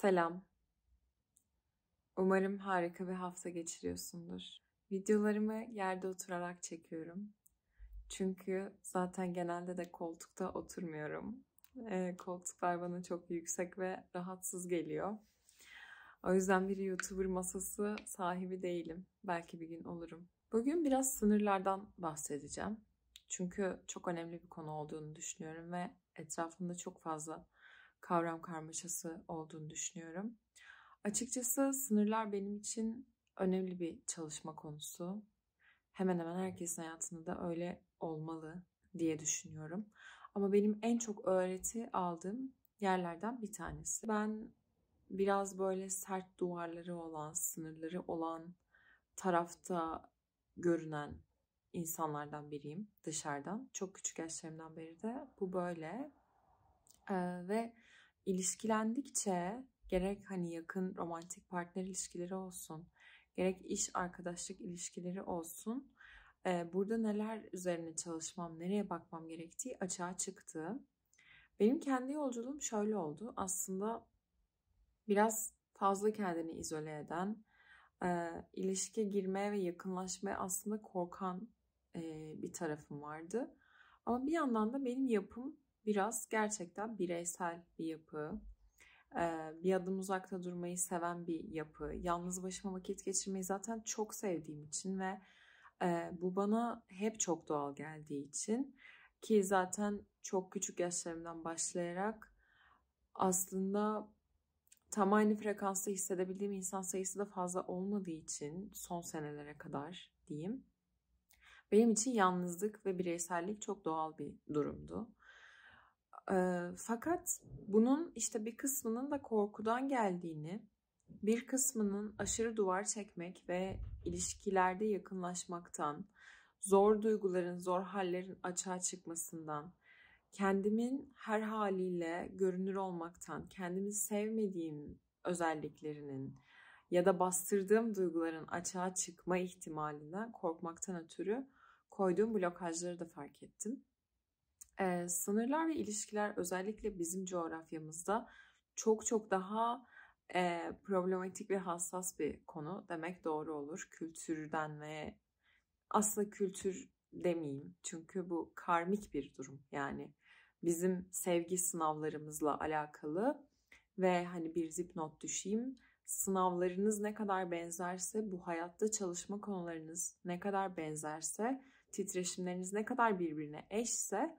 Selam. Umarım harika bir hafta geçiriyorsundur. Videolarımı yerde oturarak çekiyorum. Çünkü zaten genelde de koltukta oturmuyorum. E, koltuklar bana çok yüksek ve rahatsız geliyor. O yüzden bir YouTuber masası sahibi değilim. Belki bir gün olurum. Bugün biraz sınırlardan bahsedeceğim. Çünkü çok önemli bir konu olduğunu düşünüyorum ve etrafımda çok fazla kavram karmaşası olduğunu düşünüyorum. Açıkçası sınırlar benim için önemli bir çalışma konusu. Hemen hemen herkesin hayatında da öyle olmalı diye düşünüyorum. Ama benim en çok öğreti aldığım yerlerden bir tanesi. Ben biraz böyle sert duvarları olan, sınırları olan tarafta görünen insanlardan biriyim dışarıdan. Çok küçük yaşlarımdan beri de bu böyle. Ee, ve ilişkilendikçe gerek hani yakın romantik partner ilişkileri olsun, gerek iş arkadaşlık ilişkileri olsun. E, burada neler üzerine çalışmam, nereye bakmam gerektiği açığa çıktı. Benim kendi yolculuğum şöyle oldu. Aslında biraz fazla kendini izole eden, e, ilişkiye girmeye ve yakınlaşmaya aslında korkan e, bir tarafım vardı. Ama bir yandan da benim yapım biraz gerçekten bireysel bir yapı. Ee, bir adım uzakta durmayı seven bir yapı. Yalnız başıma vakit geçirmeyi zaten çok sevdiğim için ve e, bu bana hep çok doğal geldiği için ki zaten çok küçük yaşlarımdan başlayarak aslında tam aynı frekansta hissedebildiğim insan sayısı da fazla olmadığı için son senelere kadar diyeyim. Benim için yalnızlık ve bireysellik çok doğal bir durumdu. E, fakat bunun işte bir kısmının da korkudan geldiğini, bir kısmının aşırı duvar çekmek ve ilişkilerde yakınlaşmaktan, zor duyguların, zor hallerin açığa çıkmasından, kendimin her haliyle görünür olmaktan, kendimi sevmediğim özelliklerinin ya da bastırdığım duyguların açığa çıkma ihtimalinden korkmaktan ötürü koyduğum blokajları da fark ettim. E, sınırlar ve ilişkiler özellikle bizim coğrafyamızda çok çok daha e, problematik ve hassas bir konu demek doğru olur. Kültürden ve aslında kültür demeyeyim çünkü bu karmik bir durum yani bizim sevgi sınavlarımızla alakalı ve hani bir zip not düşeyim sınavlarınız ne kadar benzerse bu hayatta çalışma konularınız ne kadar benzerse titreşimleriniz ne kadar birbirine eşse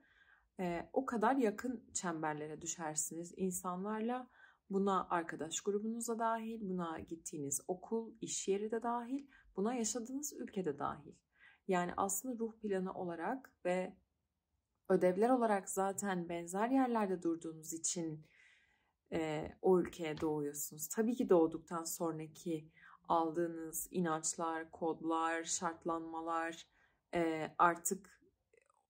e, o kadar yakın çemberlere düşersiniz. insanlarla buna arkadaş grubunuza dahil, buna gittiğiniz okul, iş yeri de dahil, buna yaşadığınız ülkede dahil. Yani aslında ruh planı olarak ve ödevler olarak zaten benzer yerlerde durduğunuz için e, o ülkeye doğuyorsunuz. Tabii ki doğduktan sonraki aldığınız inançlar, kodlar, şartlanmalar e, artık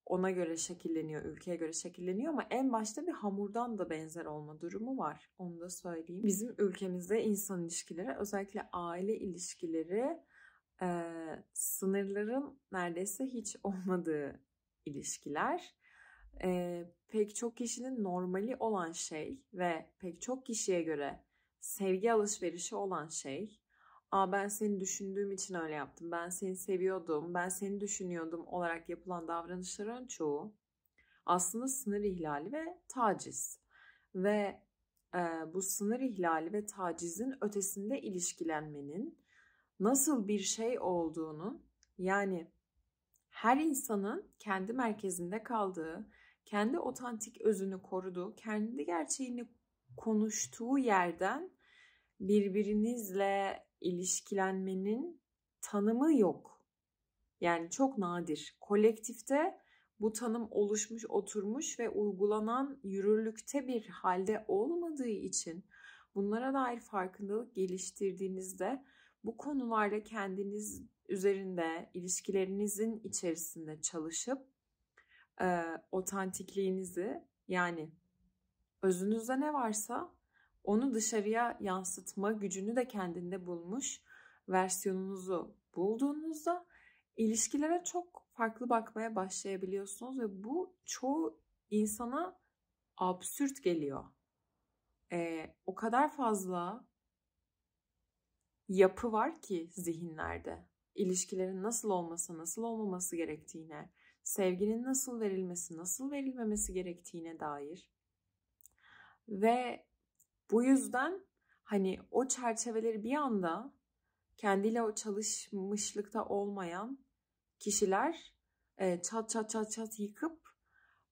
ona göre şekilleniyor, ülkeye göre şekilleniyor ama en başta bir hamurdan da benzer olma durumu var. Onu da söyleyeyim. Bizim ülkemizde insan ilişkileri, özellikle aile ilişkileri e, sınırların neredeyse hiç olmadığı ilişkiler. E, pek çok kişinin normali olan şey ve pek çok kişiye göre sevgi alışverişi olan şey Aa ben seni düşündüğüm için öyle yaptım. Ben seni seviyordum. Ben seni düşünüyordum olarak yapılan davranışların çoğu aslında sınır ihlali ve taciz. Ve e, bu sınır ihlali ve tacizin ötesinde ilişkilenmenin nasıl bir şey olduğunu yani her insanın kendi merkezinde kaldığı, kendi otantik özünü koruduğu, kendi gerçeğini konuştuğu yerden birbirinizle ilişkilenmenin tanımı yok. Yani çok nadir. Kolektifte bu tanım oluşmuş, oturmuş ve uygulanan yürürlükte bir halde olmadığı için bunlara dair farkındalık geliştirdiğinizde bu konularda kendiniz üzerinde ilişkilerinizin içerisinde çalışıp e, otantikliğinizi yani özünüzde ne varsa onu dışarıya yansıtma gücünü de kendinde bulmuş versiyonunuzu bulduğunuzda ilişkilere çok farklı bakmaya başlayabiliyorsunuz ve bu çoğu insana absürt geliyor. Ee, o kadar fazla yapı var ki zihinlerde. ilişkilerin nasıl olması, nasıl olmaması gerektiğine, sevginin nasıl verilmesi, nasıl verilmemesi gerektiğine dair. Ve bu yüzden hani o çerçeveleri bir anda kendiyle o çalışmışlıkta olmayan kişiler e, çat çat çat çat yıkıp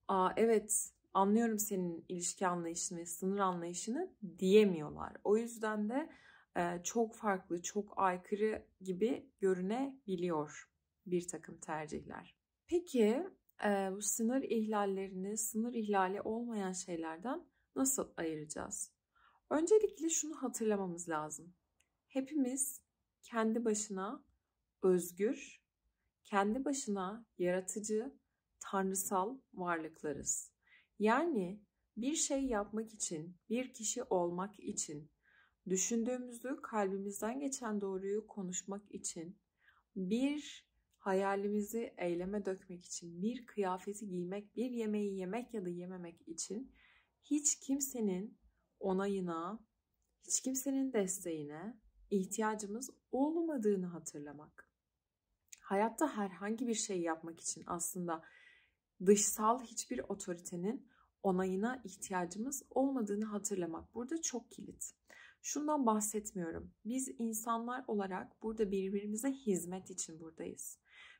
Aa, evet anlıyorum senin ilişki anlayışını ve sınır anlayışını diyemiyorlar. O yüzden de e, çok farklı, çok aykırı gibi görünebiliyor bir takım tercihler. Peki e, bu sınır ihlallerini, sınır ihlali olmayan şeylerden nasıl ayıracağız? Öncelikle şunu hatırlamamız lazım. Hepimiz kendi başına özgür, kendi başına yaratıcı, tanrısal varlıklarız. Yani bir şey yapmak için, bir kişi olmak için, düşündüğümüzü kalbimizden geçen doğruyu konuşmak için, bir hayalimizi eyleme dökmek için, bir kıyafeti giymek, bir yemeği yemek ya da yememek için hiç kimsenin onayına, hiç kimsenin desteğine ihtiyacımız olmadığını hatırlamak. Hayatta herhangi bir şey yapmak için aslında dışsal hiçbir otoritenin onayına ihtiyacımız olmadığını hatırlamak burada çok kilit. Şundan bahsetmiyorum. Biz insanlar olarak burada birbirimize hizmet için buradayız.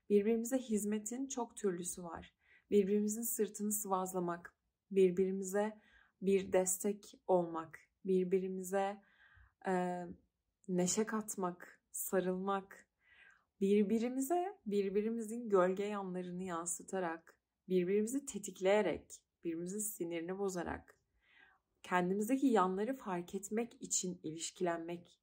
Birbirimize hizmetin çok türlüsü var. Birbirimizin sırtını sıvazlamak, birbirimize bir destek olmak, birbirimize e, neşe katmak, sarılmak, birbirimize birbirimizin gölge yanlarını yansıtarak, birbirimizi tetikleyerek, birbirimizin sinirini bozarak, kendimizdeki yanları fark etmek için ilişkilenmek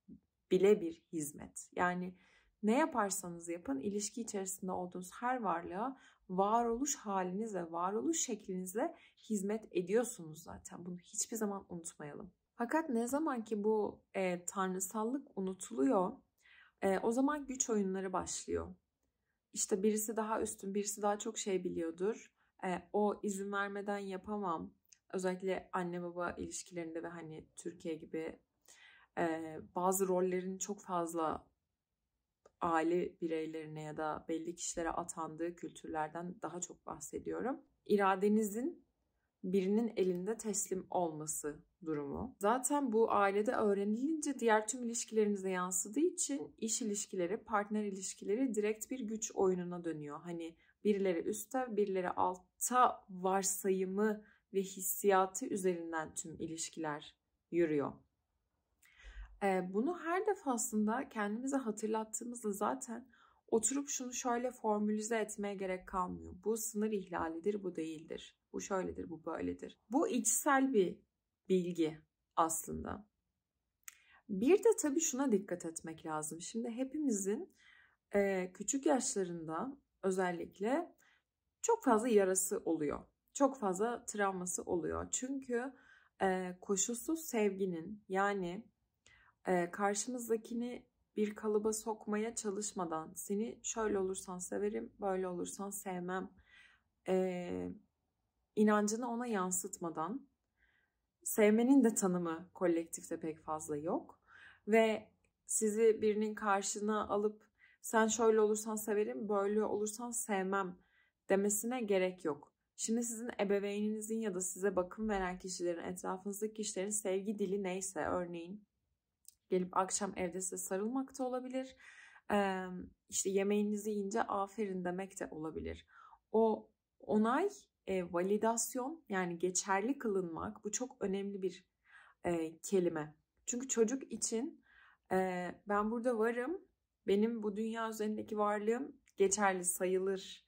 bile bir hizmet. Yani ne yaparsanız yapın ilişki içerisinde olduğunuz her varlığa varoluş halinizle, varoluş şeklinizle hizmet ediyorsunuz zaten. Bunu hiçbir zaman unutmayalım. Fakat ne zaman ki bu e, tanrısallık unutuluyor, e, o zaman güç oyunları başlıyor. İşte birisi daha üstün, birisi daha çok şey biliyordur. E, o izin vermeden yapamam. Özellikle anne baba ilişkilerinde ve hani Türkiye gibi e, bazı rollerin çok fazla aile bireylerine ya da belli kişilere atandığı kültürlerden daha çok bahsediyorum. İradenizin birinin elinde teslim olması durumu. Zaten bu ailede öğrenilince diğer tüm ilişkilerinize yansıdığı için iş ilişkileri, partner ilişkileri direkt bir güç oyununa dönüyor. Hani birileri üstte, birileri altta varsayımı ve hissiyatı üzerinden tüm ilişkiler yürüyor. Bunu her defasında kendimize hatırlattığımızda zaten oturup şunu şöyle formülize etmeye gerek kalmıyor. Bu sınır ihlalidir, bu değildir. Bu şöyledir, bu böyledir. Bu içsel bir bilgi aslında. Bir de tabii şuna dikkat etmek lazım. Şimdi hepimizin küçük yaşlarında özellikle çok fazla yarası oluyor. Çok fazla travması oluyor. Çünkü koşulsuz sevginin yani e, ee, karşınızdakini bir kalıba sokmaya çalışmadan seni şöyle olursan severim, böyle olursan sevmem e, inancını ona yansıtmadan sevmenin de tanımı kolektifte pek fazla yok ve sizi birinin karşına alıp sen şöyle olursan severim, böyle olursan sevmem demesine gerek yok. Şimdi sizin ebeveyninizin ya da size bakım veren kişilerin, etrafınızdaki kişilerin sevgi dili neyse örneğin gelip akşam evde size sarılmak da olabilir. Ee, işte yemeğinizi yiyince aferin demek de olabilir. O onay, e, validasyon yani geçerli kılınmak bu çok önemli bir e, kelime. Çünkü çocuk için e, ben burada varım, benim bu dünya üzerindeki varlığım geçerli sayılır.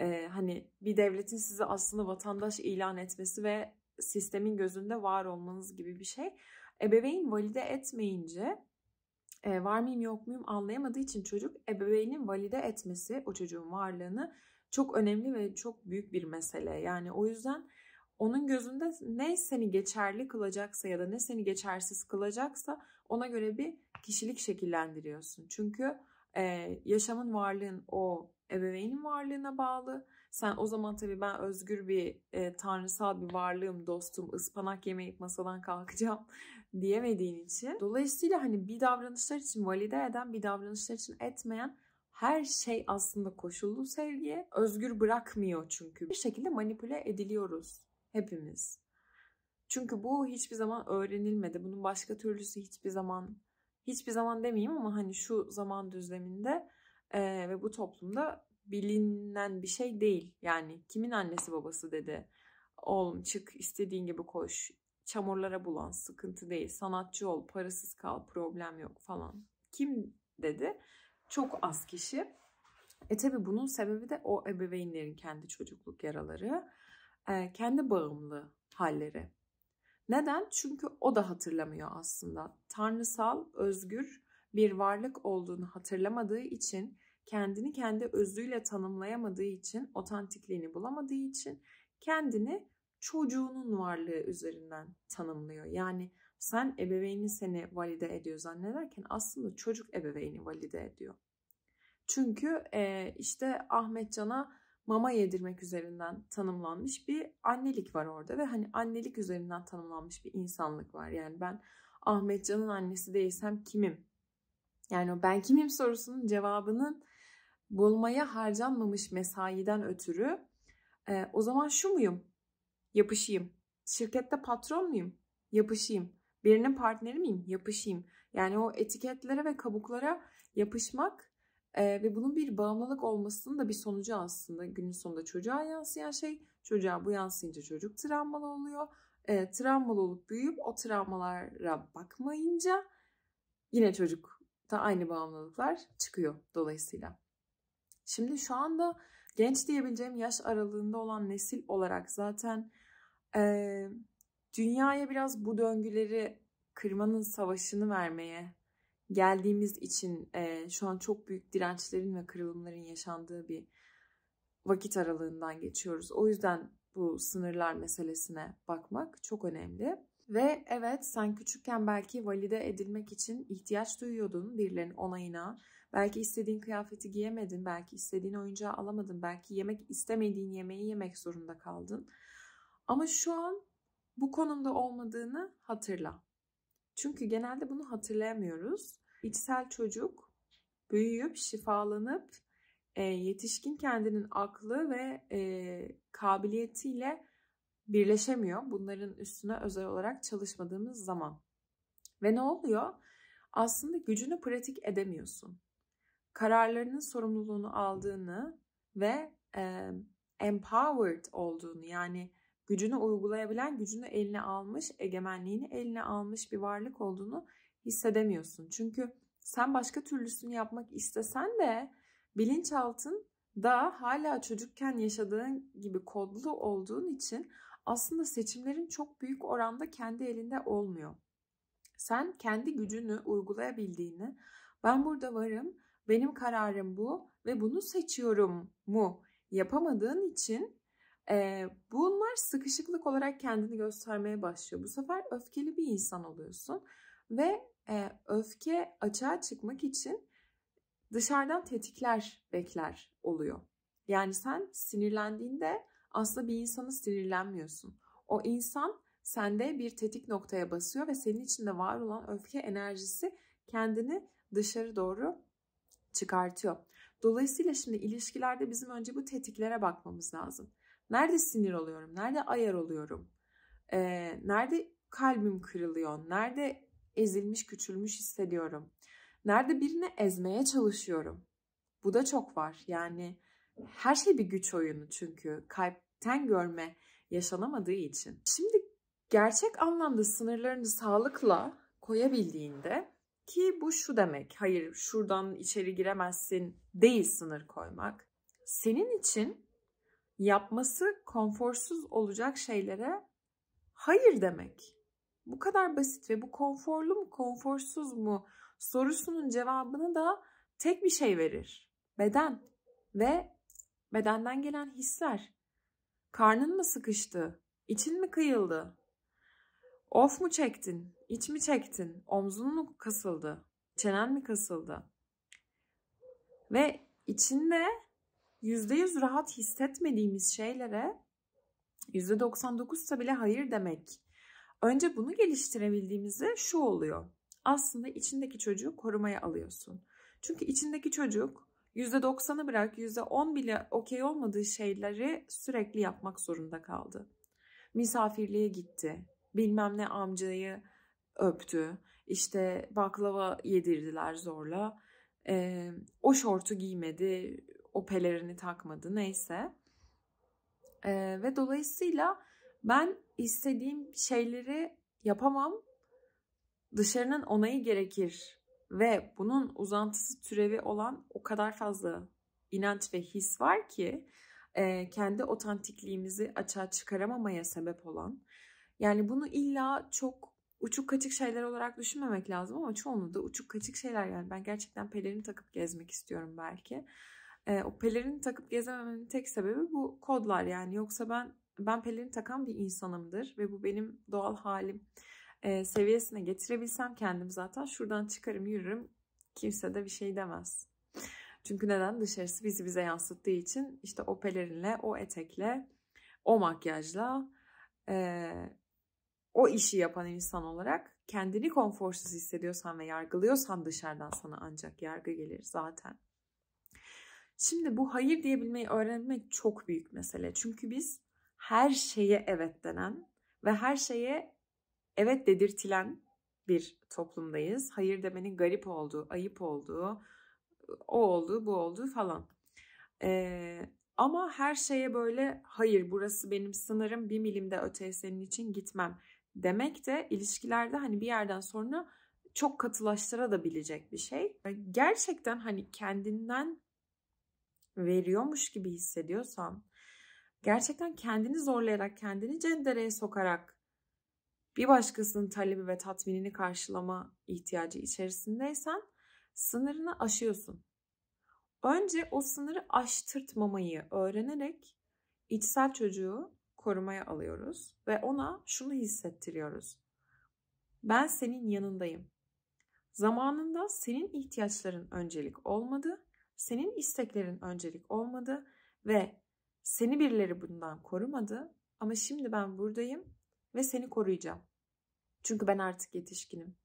E, hani bir devletin sizi aslında vatandaş ilan etmesi ve sistemin gözünde var olmanız gibi bir şey. Ebeveyn valide etmeyince e, var mıyım yok muyum anlayamadığı için çocuk ebeveynin valide etmesi o çocuğun varlığını çok önemli ve çok büyük bir mesele. Yani o yüzden onun gözünde ne seni geçerli kılacaksa ya da ne seni geçersiz kılacaksa ona göre bir kişilik şekillendiriyorsun. Çünkü e, yaşamın varlığın o ebeveynin varlığına bağlı sen o zaman tabii ben özgür bir e, tanrısal bir varlığım dostum ıspanak yemeyip masadan kalkacağım diyemediğin için. Dolayısıyla hani bir davranışlar için valide eden bir davranışlar için etmeyen her şey aslında koşullu sevgiye. Özgür bırakmıyor çünkü. Bir şekilde manipüle ediliyoruz hepimiz. Çünkü bu hiçbir zaman öğrenilmedi. Bunun başka türlüsü hiçbir zaman, hiçbir zaman demeyeyim ama hani şu zaman düzleminde e, ve bu toplumda bilinen bir şey değil. Yani kimin annesi babası dedi. Oğlum çık istediğin gibi koş. Çamurlara bulan sıkıntı değil. Sanatçı ol, parasız kal, problem yok falan. Kim dedi? Çok az kişi. E tabi bunun sebebi de o ebeveynlerin kendi çocukluk yaraları, e, kendi bağımlı halleri. Neden? Çünkü o da hatırlamıyor aslında. Tanrısal, özgür bir varlık olduğunu hatırlamadığı için kendini kendi özüyle tanımlayamadığı için, otantikliğini bulamadığı için kendini çocuğunun varlığı üzerinden tanımlıyor. Yani sen ebeveynin seni valide ediyor zannederken aslında çocuk ebeveyni valide ediyor. Çünkü e, işte Ahmet Can'a mama yedirmek üzerinden tanımlanmış bir annelik var orada ve hani annelik üzerinden tanımlanmış bir insanlık var. Yani ben Ahmetcan'ın annesi değilsem kimim? Yani ben kimim sorusunun cevabının bulmaya harcanmamış mesaiden ötürü e, o zaman şu muyum? Yapışayım. Şirkette patron muyum? Yapışayım. Birinin partneri miyim? Yapışayım. Yani o etiketlere ve kabuklara yapışmak e, ve bunun bir bağımlılık olmasının da bir sonucu aslında. Günün sonunda çocuğa yansıyan şey. Çocuğa bu yansıyınca çocuk travmalı oluyor. E, travmalı olup büyüyüp o travmalara bakmayınca yine çocuk da aynı bağımlılıklar çıkıyor dolayısıyla. Şimdi şu anda genç diyebileceğim yaş aralığında olan nesil olarak zaten e, dünyaya biraz bu döngüleri kırmanın savaşını vermeye geldiğimiz için e, şu an çok büyük dirençlerin ve kırılımların yaşandığı bir vakit aralığından geçiyoruz. O yüzden bu sınırlar meselesine bakmak çok önemli. Ve evet sen küçükken belki valide edilmek için ihtiyaç duyuyordun birilerinin onayına, Belki istediğin kıyafeti giyemedin, belki istediğin oyuncağı alamadın, belki yemek istemediğin yemeği yemek zorunda kaldın. Ama şu an bu konumda olmadığını hatırla. Çünkü genelde bunu hatırlayamıyoruz. İçsel çocuk büyüyüp, şifalanıp, e, yetişkin kendinin aklı ve e, kabiliyetiyle birleşemiyor. Bunların üstüne özel olarak çalışmadığımız zaman. Ve ne oluyor? Aslında gücünü pratik edemiyorsun kararlarının sorumluluğunu aldığını ve e, empowered olduğunu yani gücünü uygulayabilen, gücünü eline almış, egemenliğini eline almış bir varlık olduğunu hissedemiyorsun. Çünkü sen başka türlüsünü yapmak istesen de bilinçaltın da hala çocukken yaşadığın gibi kodlu olduğun için aslında seçimlerin çok büyük oranda kendi elinde olmuyor. Sen kendi gücünü uygulayabildiğini, ben burada varım, benim kararım bu ve bunu seçiyorum mu yapamadığın için e, bunlar sıkışıklık olarak kendini göstermeye başlıyor. Bu sefer öfkeli bir insan oluyorsun ve e, öfke açığa çıkmak için dışarıdan tetikler bekler oluyor. Yani sen sinirlendiğinde aslında bir insanı sinirlenmiyorsun. O insan sende bir tetik noktaya basıyor ve senin içinde var olan öfke enerjisi kendini dışarı doğru çıkartıyor. Dolayısıyla şimdi ilişkilerde bizim önce bu tetiklere bakmamız lazım. Nerede sinir oluyorum? Nerede ayar oluyorum? Ee, nerede kalbim kırılıyor? Nerede ezilmiş, küçülmüş hissediyorum? Nerede birini ezmeye çalışıyorum? Bu da çok var. Yani her şey bir güç oyunu çünkü kalpten görme yaşanamadığı için. Şimdi gerçek anlamda sınırlarını sağlıkla koyabildiğinde ki bu şu demek, hayır şuradan içeri giremezsin değil sınır koymak. Senin için yapması konforsuz olacak şeylere hayır demek. Bu kadar basit ve bu konforlu mu konforsuz mu sorusunun cevabını da tek bir şey verir. Beden ve bedenden gelen hisler. Karnın mı sıkıştı? için mi kıyıldı? Of mu çektin? İç mi çektin? Omzun mu kasıldı? Çenen mi kasıldı? Ve içinde yüzde yüz rahat hissetmediğimiz şeylere yüzde doksan ise bile hayır demek. Önce bunu geliştirebildiğimizde şu oluyor. Aslında içindeki çocuğu korumaya alıyorsun. Çünkü içindeki çocuk yüzde doksanı bırak yüzde on bile okey olmadığı şeyleri sürekli yapmak zorunda kaldı. Misafirliğe gitti, bilmem ne amcayı öptü. İşte baklava yedirdiler zorla. E, o şortu giymedi, o pelerini takmadı neyse. E, ve dolayısıyla ben istediğim şeyleri yapamam. Dışarının onayı gerekir. Ve bunun uzantısı türevi olan o kadar fazla inanç ve his var ki e, kendi otantikliğimizi açığa çıkaramamaya sebep olan yani bunu illa çok uçuk kaçık şeyler olarak düşünmemek lazım ama çoğunluğu da uçuk kaçık şeyler yani ben gerçekten pelerin takıp gezmek istiyorum belki. E, o pelerin takıp gezemememin tek sebebi bu kodlar yani yoksa ben ben pelerin takan bir insanımdır ve bu benim doğal halim e, seviyesine getirebilsem kendim zaten şuradan çıkarım yürürüm kimse de bir şey demez. Çünkü neden? Dışarısı bizi bize yansıttığı için işte o pelerinle, o etekle, o makyajla e, o işi yapan insan olarak kendini konforsuz hissediyorsan ve yargılıyorsan dışarıdan sana ancak yargı gelir zaten. Şimdi bu hayır diyebilmeyi öğrenmek çok büyük mesele. Çünkü biz her şeye evet denen ve her şeye evet dedirtilen bir toplumdayız. Hayır demenin garip olduğu, ayıp olduğu, o olduğu, bu olduğu falan. Ee, ama her şeye böyle hayır burası benim sınırım bir milimde öteye senin için gitmem demek de ilişkilerde hani bir yerden sonra çok katılaştıra da bilecek bir şey. E, gerçekten hani kendinden veriyormuş gibi hissediyorsan, gerçekten kendini zorlayarak, kendini cendereye sokarak bir başkasının talebi ve tatminini karşılama ihtiyacı içerisindeysen sınırını aşıyorsun. Önce o sınırı aştırtmamayı öğrenerek içsel çocuğu korumaya alıyoruz ve ona şunu hissettiriyoruz. Ben senin yanındayım. Zamanında senin ihtiyaçların öncelik olmadı, senin isteklerin öncelik olmadı ve seni birileri bundan korumadı ama şimdi ben buradayım ve seni koruyacağım. Çünkü ben artık yetişkinim.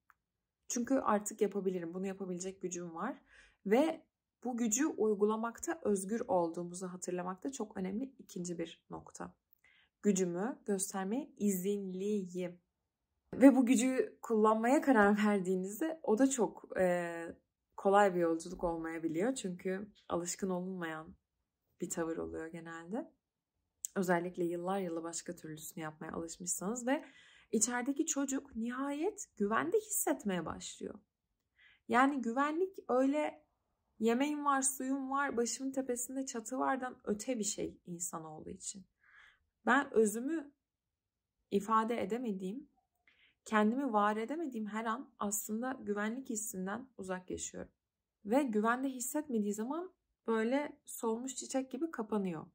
Çünkü artık yapabilirim. Bunu yapabilecek gücüm var ve bu gücü uygulamakta özgür olduğumuzu hatırlamakta çok önemli ikinci bir nokta gücümü göstermeye izinliyim. Ve bu gücü kullanmaya karar verdiğinizde o da çok e, kolay bir yolculuk olmayabiliyor. Çünkü alışkın olunmayan bir tavır oluyor genelde. Özellikle yıllar yılı başka türlüsünü yapmaya alışmışsanız ve içerideki çocuk nihayet güvende hissetmeye başlıyor. Yani güvenlik öyle yemeğim var, suyum var, başımın tepesinde çatı vardan öte bir şey insanoğlu için. Ben özümü ifade edemediğim, kendimi var edemediğim her an aslında güvenlik hissinden uzak yaşıyorum. Ve güvende hissetmediği zaman böyle solmuş çiçek gibi kapanıyor.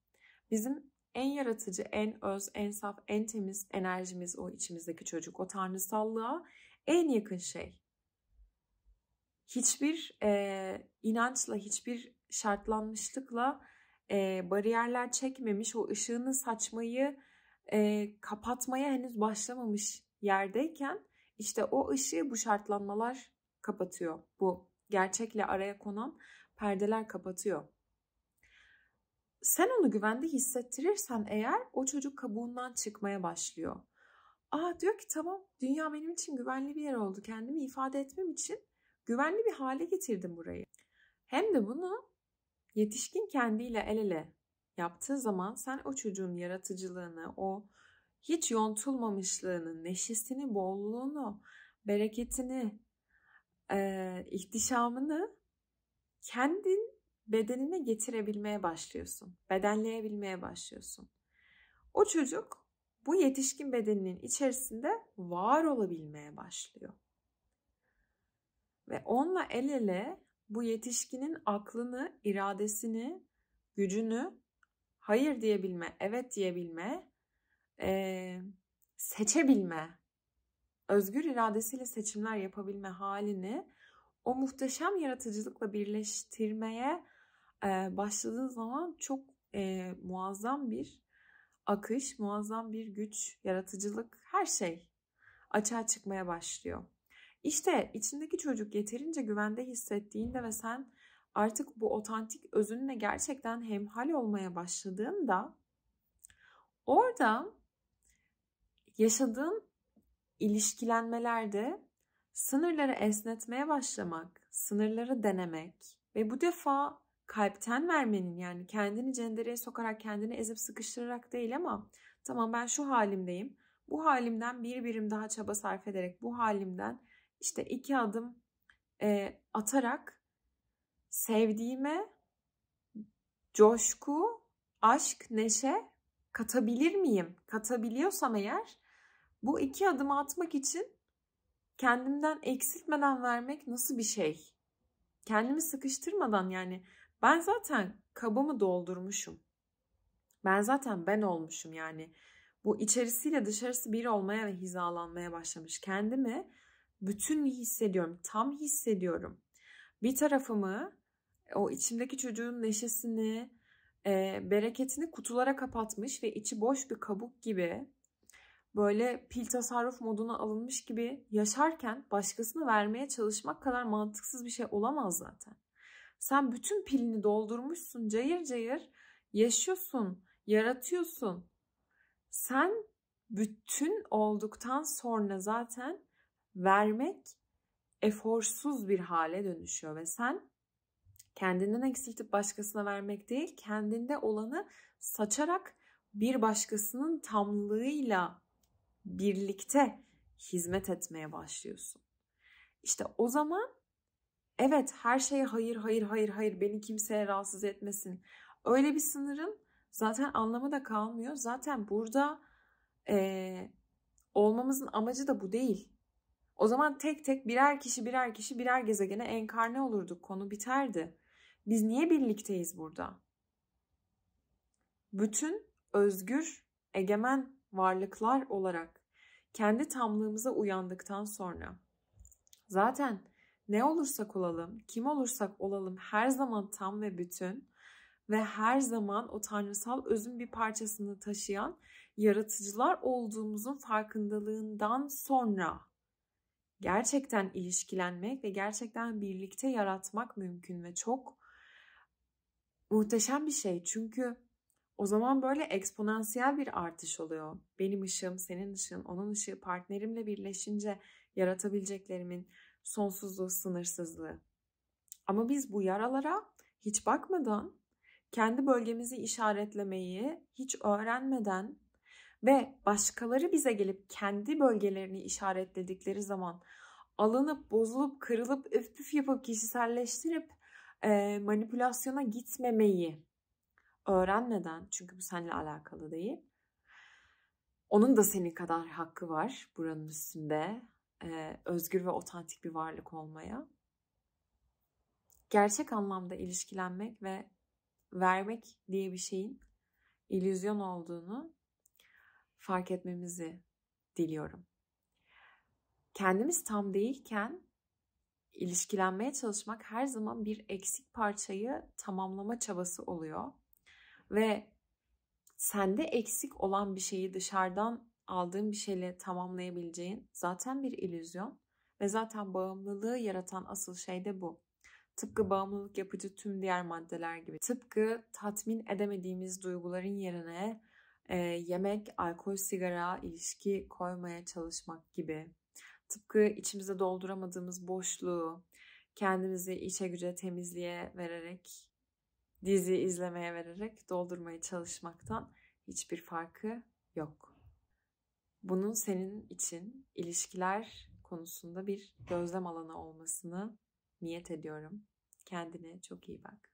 Bizim en yaratıcı, en öz, en saf, en temiz enerjimiz o içimizdeki çocuk. O tanrısallığa en yakın şey. Hiçbir e, inançla, hiçbir şartlanmışlıkla e, bariyerler çekmemiş, o ışığını saçmayı e, kapatmaya henüz başlamamış yerdeyken işte o ışığı bu şartlanmalar kapatıyor. Bu gerçekle araya konan perdeler kapatıyor. Sen onu güvende hissettirirsen eğer o çocuk kabuğundan çıkmaya başlıyor. Aa diyor ki tamam dünya benim için güvenli bir yer oldu. Kendimi ifade etmem için güvenli bir hale getirdim burayı. Hem de bunu Yetişkin kendiyle el ele yaptığı zaman sen o çocuğun yaratıcılığını, o hiç yontulmamışlığını, neşesini, bolluğunu, bereketini, e, ihtişamını kendin bedenine getirebilmeye başlıyorsun. Bedenleyebilmeye başlıyorsun. O çocuk bu yetişkin bedeninin içerisinde var olabilmeye başlıyor. Ve onunla el ele bu yetişkinin aklını, iradesini, gücünü hayır diyebilme, evet diyebilme, e, seçebilme, özgür iradesiyle seçimler yapabilme halini o muhteşem yaratıcılıkla birleştirmeye e, başladığı zaman çok e, muazzam bir akış, muazzam bir güç, yaratıcılık, her şey açığa çıkmaya başlıyor. İşte içindeki çocuk yeterince güvende hissettiğinde ve sen artık bu otantik özünle gerçekten hemhal olmaya başladığında orada yaşadığın ilişkilenmelerde sınırları esnetmeye başlamak, sınırları denemek ve bu defa kalpten vermenin yani kendini cendereye sokarak, kendini ezip sıkıştırarak değil ama tamam ben şu halimdeyim. Bu halimden bir birim daha çaba sarf ederek bu halimden işte iki adım e, atarak sevdiğime coşku, aşk, neşe katabilir miyim? Katabiliyorsam eğer bu iki adımı atmak için kendimden eksiltmeden vermek nasıl bir şey? Kendimi sıkıştırmadan yani ben zaten kabımı doldurmuşum. Ben zaten ben olmuşum yani. Bu içerisiyle dışarısı bir olmaya ve hizalanmaya başlamış. Kendimi bütün hissediyorum, tam hissediyorum. Bir tarafımı o içimdeki çocuğun neşesini, e, bereketini kutulara kapatmış ve içi boş bir kabuk gibi böyle pil tasarruf moduna alınmış gibi yaşarken başkasını vermeye çalışmak kadar mantıksız bir şey olamaz zaten. Sen bütün pilini doldurmuşsun cayır cayır yaşıyorsun, yaratıyorsun. Sen bütün olduktan sonra zaten vermek eforsuz bir hale dönüşüyor ve sen kendinden eksiltip başkasına vermek değil, kendinde olanı saçarak bir başkasının tamlığıyla birlikte hizmet etmeye başlıyorsun. İşte o zaman evet her şeye hayır hayır hayır hayır beni kimseye rahatsız etmesin. Öyle bir sınırın zaten anlamı da kalmıyor. Zaten burada e, olmamızın amacı da bu değil. O zaman tek tek birer kişi birer kişi birer gezegene enkarne olurduk. Konu biterdi. Biz niye birlikteyiz burada? Bütün özgür, egemen varlıklar olarak kendi tamlığımıza uyandıktan sonra zaten ne olursak olalım, kim olursak olalım her zaman tam ve bütün ve her zaman o tanrısal özün bir parçasını taşıyan yaratıcılar olduğumuzun farkındalığından sonra gerçekten ilişkilenmek ve gerçekten birlikte yaratmak mümkün ve çok muhteşem bir şey. Çünkü o zaman böyle eksponansiyel bir artış oluyor. Benim ışığım, senin ışığın, onun ışığı partnerimle birleşince yaratabileceklerimin sonsuzluğu, sınırsızlığı. Ama biz bu yaralara hiç bakmadan, kendi bölgemizi işaretlemeyi hiç öğrenmeden ve başkaları bize gelip kendi bölgelerini işaretledikleri zaman alınıp, bozulup, kırılıp, öf püf yapıp kişiselleştirip e, manipülasyona gitmemeyi öğrenmeden, çünkü bu seninle alakalı değil, onun da senin kadar hakkı var buranın üstünde e, özgür ve otantik bir varlık olmaya. Gerçek anlamda ilişkilenmek ve vermek diye bir şeyin illüzyon olduğunu fark etmemizi diliyorum. Kendimiz tam değilken ilişkilenmeye çalışmak her zaman bir eksik parçayı tamamlama çabası oluyor. Ve sende eksik olan bir şeyi dışarıdan aldığın bir şeyle tamamlayabileceğin zaten bir ilüzyon ve zaten bağımlılığı yaratan asıl şey de bu. Tıpkı bağımlılık yapıcı tüm diğer maddeler gibi. Tıpkı tatmin edemediğimiz duyguların yerine e, yemek, alkol, sigara, ilişki koymaya çalışmak gibi. Tıpkı içimize dolduramadığımız boşluğu kendimizi içe güce temizliğe vererek, dizi izlemeye vererek doldurmaya çalışmaktan hiçbir farkı yok. Bunun senin için ilişkiler konusunda bir gözlem alanı olmasını niyet ediyorum. Kendine çok iyi bak.